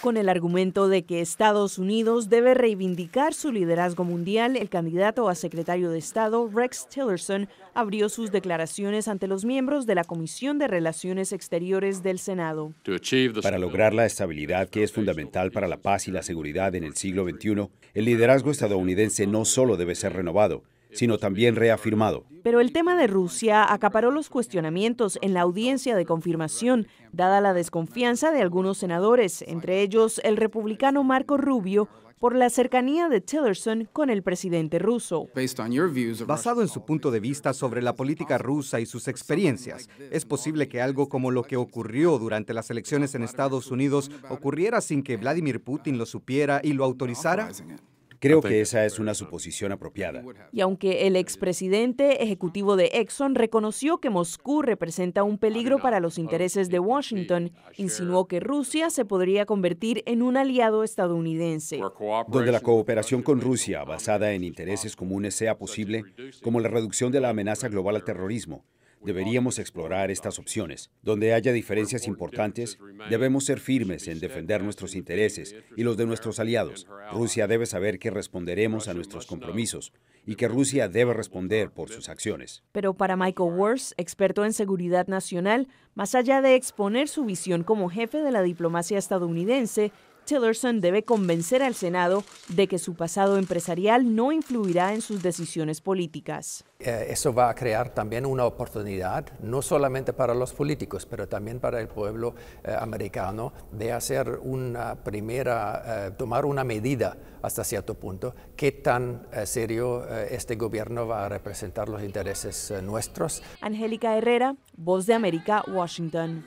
Con el argumento de que Estados Unidos debe reivindicar su liderazgo mundial, el candidato a secretario de Estado, Rex Tillerson, abrió sus declaraciones ante los miembros de la Comisión de Relaciones Exteriores del Senado. Para lograr la estabilidad que es fundamental para la paz y la seguridad en el siglo XXI, el liderazgo estadounidense no solo debe ser renovado, sino también reafirmado. Pero el tema de Rusia acaparó los cuestionamientos en la audiencia de confirmación, dada la desconfianza de algunos senadores, entre ellos el republicano Marco Rubio, por la cercanía de Tillerson con el presidente ruso. Basado en su punto de vista sobre la política rusa y sus experiencias, es posible que algo como lo que ocurrió durante las elecciones en Estados Unidos ocurriera sin que Vladimir Putin lo supiera y lo autorizara. Creo que esa es una suposición apropiada. Y aunque el expresidente ejecutivo de Exxon reconoció que Moscú representa un peligro para los intereses de Washington, insinuó que Rusia se podría convertir en un aliado estadounidense. Donde la cooperación con Rusia basada en intereses comunes sea posible, como la reducción de la amenaza global al terrorismo Deberíamos explorar estas opciones. Donde haya diferencias importantes, debemos ser firmes en defender nuestros intereses y los de nuestros aliados. Rusia debe saber que responderemos a nuestros compromisos y que Rusia debe responder por sus acciones. Pero para Michael Worth, experto en seguridad nacional, más allá de exponer su visión como jefe de la diplomacia estadounidense, Tillerson debe convencer al Senado de que su pasado empresarial no influirá en sus decisiones políticas. Eh, eso va a crear también una oportunidad, no solamente para los políticos, pero también para el pueblo eh, americano, de hacer una primera, eh, tomar una medida hasta cierto punto, qué tan serio este gobierno va a representar los intereses nuestros. Angélica Herrera, Voz de América, Washington.